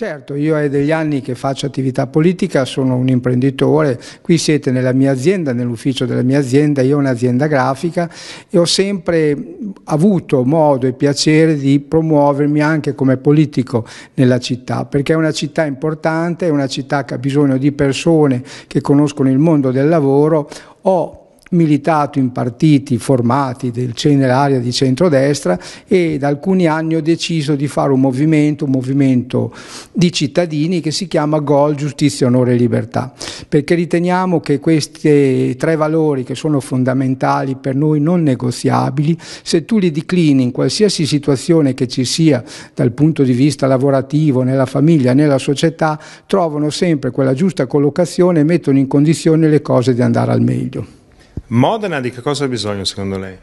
Certo, io è degli anni che faccio attività politica, sono un imprenditore, qui siete nella mia azienda, nell'ufficio della mia azienda, io ho un'azienda grafica e ho sempre avuto modo e piacere di promuovermi anche come politico nella città, perché è una città importante, è una città che ha bisogno di persone che conoscono il mondo del lavoro. Ho militato in partiti formati del dell'area di centrodestra e da alcuni anni ho deciso di fare un movimento, un movimento di cittadini che si chiama Gol, Giustizia, Onore e Libertà, perché riteniamo che questi tre valori che sono fondamentali per noi non negoziabili, se tu li declini in qualsiasi situazione che ci sia dal punto di vista lavorativo, nella famiglia, nella società, trovano sempre quella giusta collocazione e mettono in condizione le cose di andare al meglio. Modena di che cosa ha bisogno secondo lei?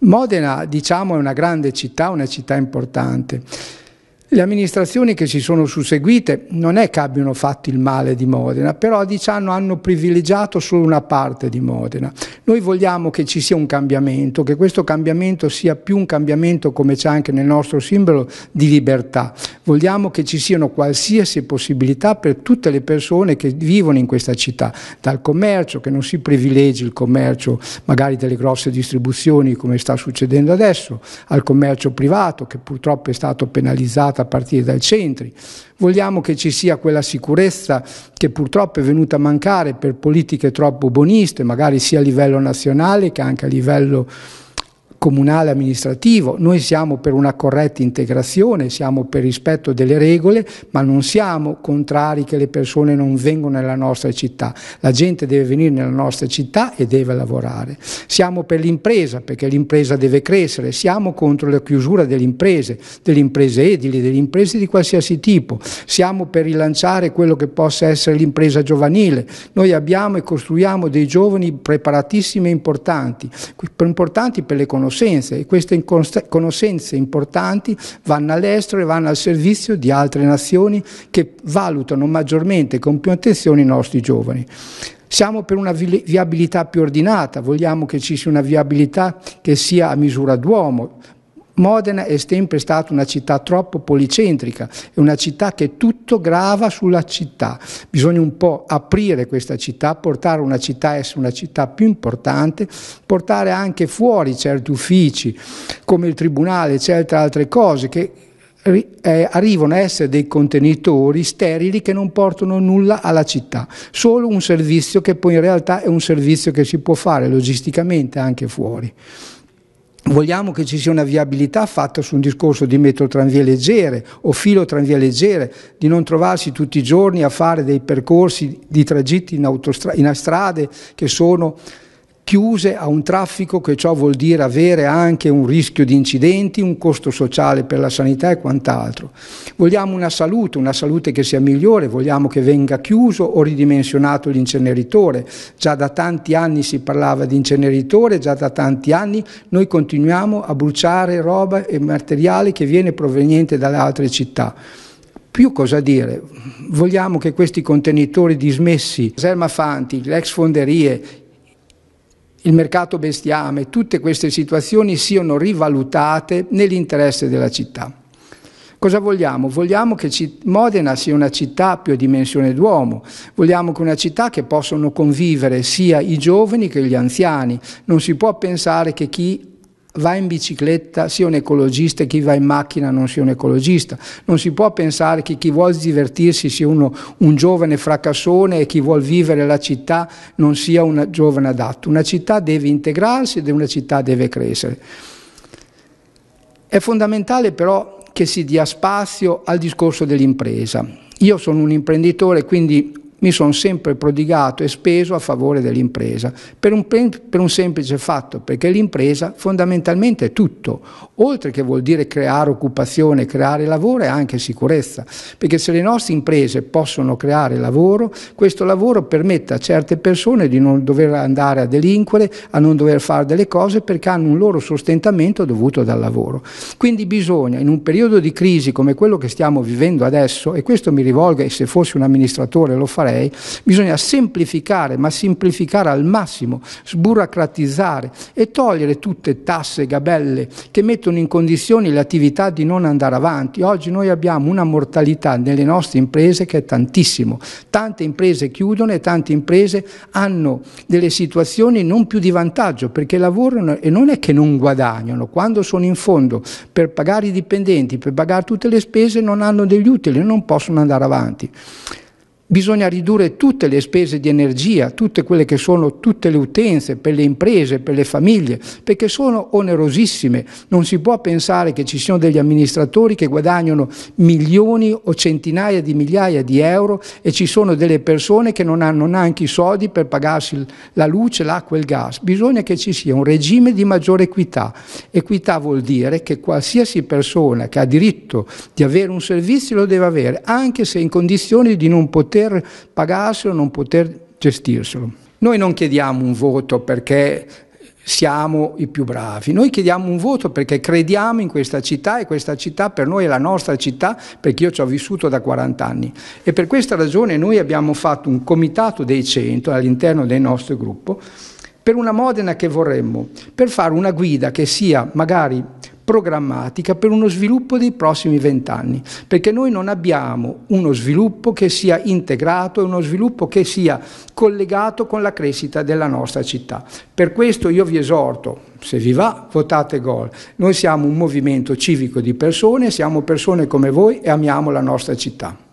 Modena diciamo è una grande città, una città importante. Le amministrazioni che si sono susseguite non è che abbiano fatto il male di Modena, però diciamo hanno privilegiato solo una parte di Modena. Noi vogliamo che ci sia un cambiamento, che questo cambiamento sia più un cambiamento come c'è anche nel nostro simbolo di libertà. Vogliamo che ci siano qualsiasi possibilità per tutte le persone che vivono in questa città, dal commercio, che non si privilegi il commercio magari delle grosse distribuzioni come sta succedendo adesso, al commercio privato che purtroppo è stato penalizzato a partire dai centri. Vogliamo che ci sia quella sicurezza che purtroppo è venuta a mancare per politiche troppo buoniste, magari sia a livello nazionale che anche a livello comunale amministrativo, noi siamo per una corretta integrazione, siamo per rispetto delle regole, ma non siamo contrari che le persone non vengano nella nostra città, la gente deve venire nella nostra città e deve lavorare. Siamo per l'impresa, perché l'impresa deve crescere, siamo contro la chiusura delle imprese, delle imprese edili, delle imprese di qualsiasi tipo, siamo per rilanciare quello che possa essere l'impresa giovanile, noi abbiamo e costruiamo dei giovani preparatissimi e importanti, importanti per le conoscenze, conoscenze e queste conoscenze importanti vanno all'estero e vanno al servizio di altre nazioni che valutano maggiormente, con più attenzione, i nostri giovani. Siamo per una viabilità più ordinata, vogliamo che ci sia una viabilità che sia a misura d'uomo, Modena è sempre stata una città troppo policentrica, è una città che tutto grava sulla città. Bisogna un po' aprire questa città, portare una città a essere una città più importante, portare anche fuori certi uffici, come il tribunale, certe altre cose che eh, arrivano a essere dei contenitori sterili che non portano nulla alla città, solo un servizio che poi in realtà è un servizio che si può fare logisticamente anche fuori. Vogliamo che ci sia una viabilità fatta su un discorso di metro tranvie leggere o filo tranvie leggere, di non trovarsi tutti i giorni a fare dei percorsi di tragitti in, in strade che sono chiuse a un traffico che ciò vuol dire avere anche un rischio di incidenti, un costo sociale per la sanità e quant'altro. Vogliamo una salute, una salute che sia migliore, vogliamo che venga chiuso o ridimensionato l'inceneritore. Già da tanti anni si parlava di inceneritore, già da tanti anni noi continuiamo a bruciare roba e materiale che viene proveniente dalle altre città più cosa dire. Vogliamo che questi contenitori dismessi, Zermafanti, le ex fonderie, il mercato bestiame, tutte queste situazioni siano rivalutate nell'interesse della città. Cosa vogliamo? Vogliamo che Modena sia una città più a dimensione d'uomo, vogliamo che una città che possano convivere sia i giovani che gli anziani. Non si può pensare che chi va in bicicletta sia un ecologista e chi va in macchina non sia un ecologista. Non si può pensare che chi vuole divertirsi sia uno, un giovane fracassone e chi vuole vivere la città non sia un giovane adatto. Una città deve integrarsi e una città deve crescere. È fondamentale però che si dia spazio al discorso dell'impresa. Io sono un imprenditore, quindi mi sono sempre prodigato e speso a favore dell'impresa, per un, per un semplice fatto, perché l'impresa fondamentalmente è tutto, oltre che vuol dire creare occupazione, creare lavoro e anche sicurezza, perché se le nostre imprese possono creare lavoro, questo lavoro permette a certe persone di non dover andare a delinquere, a non dover fare delle cose perché hanno un loro sostentamento dovuto dal lavoro. Quindi bisogna, in un periodo di crisi come quello che stiamo vivendo adesso, e questo mi rivolgo e se fossi un amministratore lo farei, europei, bisogna semplificare, ma semplificare al massimo, sburocratizzare e togliere tutte tasse, gabelle che mettono in condizione le attività di non andare avanti. Oggi noi abbiamo una mortalità nelle nostre imprese che è tantissimo, tante imprese chiudono e tante imprese hanno delle situazioni non più di vantaggio perché lavorano e non è che non guadagnano, quando sono in fondo per pagare i dipendenti, per pagare tutte le spese non hanno degli utili, non possono andare avanti. Bisogna ridurre tutte le spese di energia, tutte quelle che sono tutte le utenze per le imprese, per le famiglie, perché sono onerosissime. Non si può pensare che ci siano degli amministratori che guadagnano milioni o centinaia di migliaia di euro e ci sono delle persone che non hanno neanche i soldi per pagarsi la luce, l'acqua e il gas. Bisogna che ci sia un regime di maggiore equità. Equità vuol dire che qualsiasi persona che ha diritto di avere un servizio lo deve avere, anche se in condizioni di non poter poter pagarselo, non poter gestirselo. Noi non chiediamo un voto perché siamo i più bravi. Noi chiediamo un voto perché crediamo in questa città e questa città per noi è la nostra città perché io ci ho vissuto da 40 anni e per questa ragione noi abbiamo fatto un comitato dei 100 all'interno del nostro gruppo per una Modena che vorremmo, per fare una guida che sia magari programmatica per uno sviluppo dei prossimi vent'anni, perché noi non abbiamo uno sviluppo che sia integrato e uno sviluppo che sia collegato con la crescita della nostra città. Per questo io vi esorto, se vi va, votate gol. Noi siamo un movimento civico di persone, siamo persone come voi e amiamo la nostra città.